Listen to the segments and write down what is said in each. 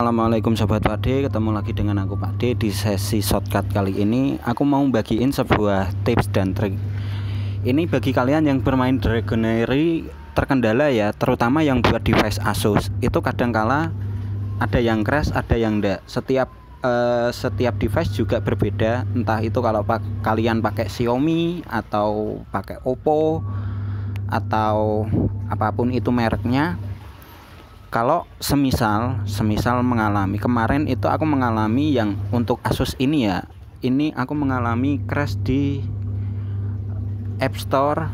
Assalamualaikum sahabat Pakde, ketemu lagi dengan aku Pakde di sesi shortcut kali ini Aku mau bagiin sebuah tips dan trik Ini bagi kalian yang bermain Dragonery terkendala ya Terutama yang buat device Asus Itu kadangkala ada yang crash, ada yang enggak Setiap uh, setiap device juga berbeda Entah itu kalau pak kalian pakai Xiaomi atau pakai Oppo Atau apapun itu mereknya kalau semisal semisal mengalami kemarin itu aku mengalami yang untuk Asus ini ya ini aku mengalami crash di App Store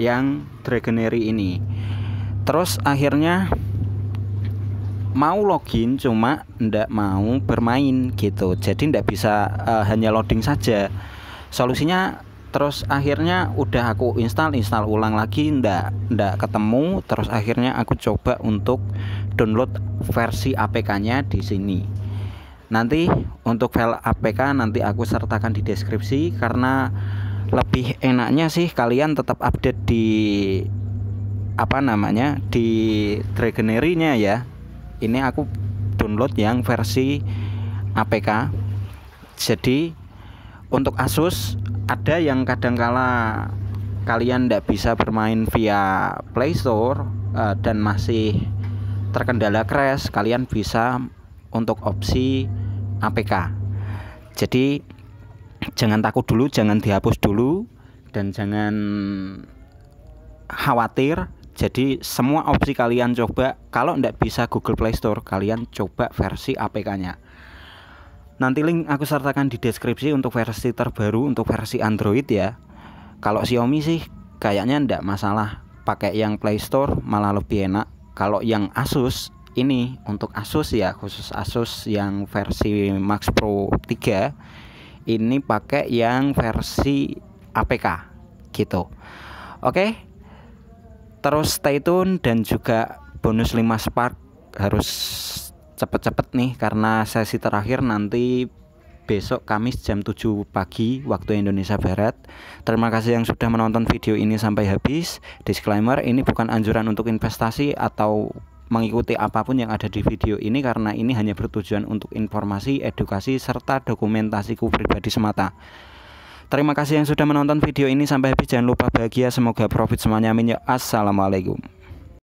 yang Dragonary ini terus akhirnya mau login cuma ndak mau bermain gitu jadi ndak bisa uh, hanya loading saja solusinya terus akhirnya udah aku install install ulang lagi ndak ndak ketemu terus akhirnya aku coba untuk download versi APK-nya di sini nanti untuk file APK nanti aku sertakan di deskripsi karena lebih enaknya sih kalian tetap update di apa namanya di Dragonary-nya ya ini aku download yang versi APK jadi untuk Asus ada yang kadangkala kalian tidak bisa bermain via Play Store uh, dan masih terkendala crash, kalian bisa untuk opsi APK. Jadi jangan takut dulu, jangan dihapus dulu dan jangan khawatir. Jadi semua opsi kalian coba, kalau tidak bisa Google Play Store, kalian coba versi APK-nya. Nanti link aku sertakan di deskripsi untuk versi terbaru untuk versi Android ya. Kalau Xiaomi sih kayaknya ndak masalah pakai yang Play Store malah lebih enak. Kalau yang Asus ini untuk Asus ya khusus Asus yang versi Max Pro 3 ini pakai yang versi APK gitu. Oke. Terus stay tune dan juga bonus 5 Spark harus cepet-cepet nih karena sesi terakhir nanti besok Kamis jam 7 pagi waktu Indonesia Barat. Terima kasih yang sudah menonton video ini sampai habis. Disclaimer, ini bukan anjuran untuk investasi atau mengikuti apapun yang ada di video ini karena ini hanya bertujuan untuk informasi, edukasi, serta dokumentasiku pribadi semata. Terima kasih yang sudah menonton video ini sampai habis. Jangan lupa bahagia, semoga profit semuanya. Amin ya. Assalamualaikum.